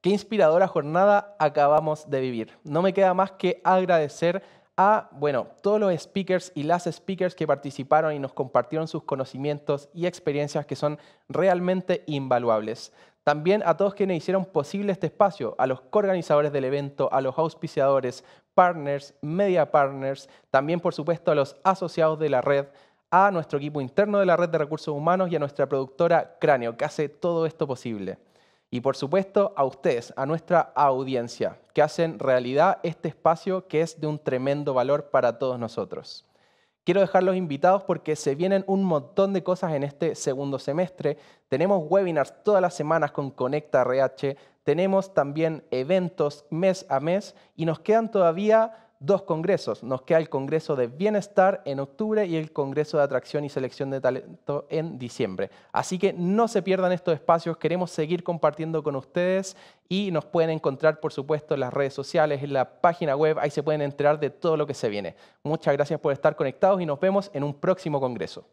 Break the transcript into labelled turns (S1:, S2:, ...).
S1: Qué inspiradora jornada
S2: acabamos de vivir. No me queda más que agradecer a, bueno, todos los speakers y las speakers que participaron y nos compartieron sus conocimientos y experiencias que son realmente invaluables. También a todos quienes hicieron posible este espacio, a los coorganizadores del evento, a los auspiciadores, partners, media partners, también por supuesto a los asociados de la red, a nuestro equipo interno de la red de recursos humanos y a nuestra productora Cráneo, que hace todo esto posible. Y por supuesto a ustedes, a nuestra audiencia, que hacen realidad este espacio que es de un tremendo valor para todos nosotros. Quiero dejarlos invitados porque se vienen un montón de cosas en este segundo semestre. Tenemos webinars todas las semanas con Conecta RH, tenemos también eventos mes a mes y nos quedan todavía dos congresos. Nos queda el Congreso de Bienestar en octubre y el Congreso de Atracción y Selección de Talento en diciembre. Así que no se pierdan estos espacios, queremos seguir compartiendo con ustedes y nos pueden encontrar, por supuesto, en las redes sociales, en la página web, ahí se pueden enterar de todo lo que se viene. Muchas gracias por estar
S1: conectados y nos vemos en un próximo Congreso.